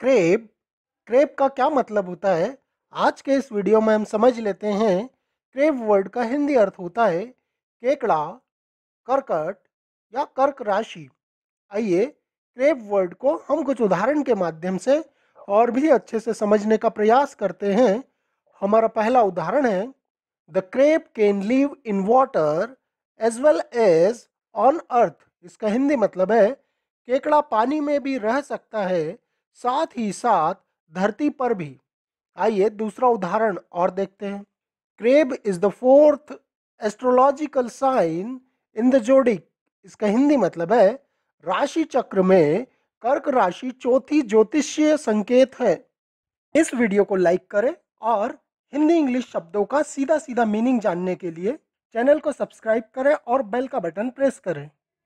crepe crepe का क्या मतलब होता है आज के इस वीडियो में हम समझ लेते हैं क्रेप वर्ड का हिंदी अर्थ होता है केकड़ा करकट या कर्क राशि आइए क्रेप वर्ड को हम कुछ उदाहरण के माध्यम से और भी अच्छे से समझने का प्रयास करते हैं हमारा पहला उदाहरण है the crab can live in water as well as on earth इसका हिंदी मतलब है केकड़ा पानी में भी रह सकता है साथ ही साथ धरती पर भी आइए दूसरा उदाहरण और देखते हैं crab is the fourth astrological sign in the zodiac इसका हिंदी मतलब है राशि चक्र में कर्क राशि चौथी ज्योतिषीय संकेत है इस वीडियो को लाइक करें और हिंदी इंग्लिश शब्दों का सीधा सीधा मीनिंग जानने के लिए चैनल को सब्सक्राइब करें और बेल का बटन प्रेस करें